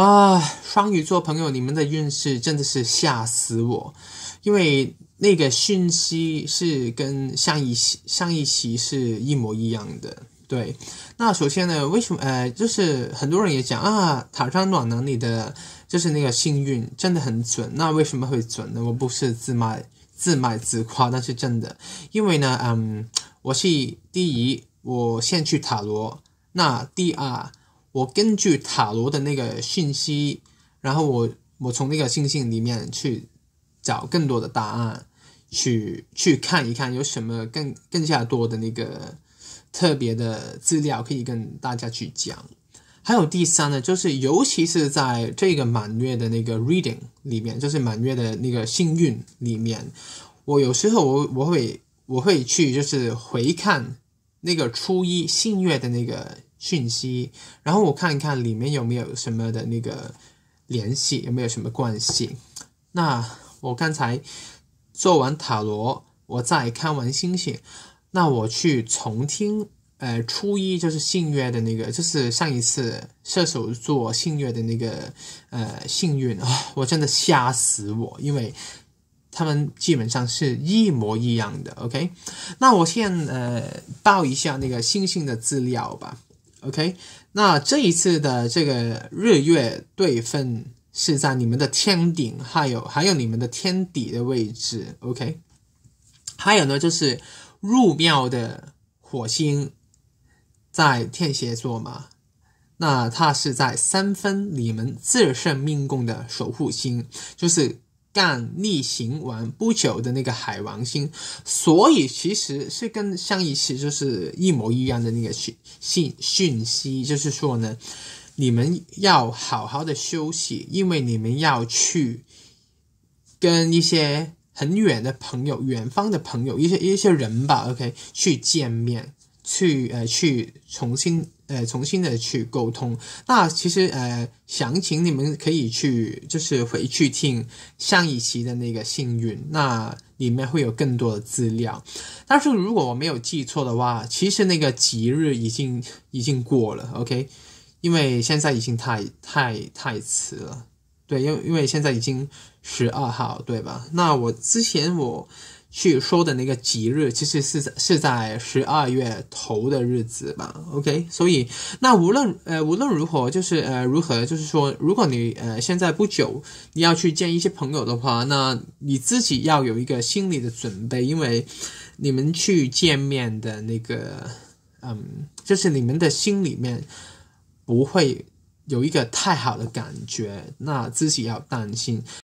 啊，双鱼座朋友，你们的运势真的是吓死我！因为那个讯息是跟上一期、上一期是一模一样的。对，那首先呢，为什么？呃，就是很多人也讲啊，塔上暖男里的就是那个幸运真的很准。那为什么会准呢？我不是自卖自卖自夸，那是真的。因为呢，嗯，我是第一，我先去塔罗。那第二。我根据塔罗的那个信息，然后我我从那个星星里面去找更多的答案，去去看一看有什么更更加多的那个特别的资料可以跟大家去讲。还有第三呢，就是尤其是在这个满月的那个 reading 里面，就是满月的那个幸运里面，我有时候我我会我会去就是回看那个初一新月的那个。讯息，然后我看一看里面有没有什么的那个联系，有没有什么关系。那我刚才做完塔罗，我再看完星星，那我去重听。呃，初一就是幸运的那个，就是上一次射手座幸运的那个。呃，幸运啊，我真的吓死我，因为他们基本上是一模一样的。OK，那我先呃报一下那个星星的资料吧。OK，那这一次的这个日月对分是在你们的天顶，还有还有你们的天底的位置。OK，还有呢，就是入庙的火星在天蝎座嘛，那它是在三分你们自身命宫的守护星，就是。逆行完不久的那个海王星，所以其实是跟上一期就是一模一样的那个讯讯讯息，就是说呢，你们要好好的休息，因为你们要去跟一些很远的朋友、远方的朋友、一些一些人吧，OK，去见面。去呃去重新呃重新的去沟通，那其实呃详情你们可以去就是回去听上一期的那个幸运，那里面会有更多的资料。但是如果我没有记错的话，其实那个吉日已经已经过了，OK，因为现在已经太太太迟了，对，因因为现在已经十二号，对吧？那我之前我。去说的那个吉日，其实是是在十二月头的日子吧。OK，所以那无论呃无论如何，就是呃如何，就是说，如果你呃现在不久你要去见一些朋友的话，那你自己要有一个心理的准备，因为你们去见面的那个，嗯，就是你们的心里面不会有一个太好的感觉，那自己要担心。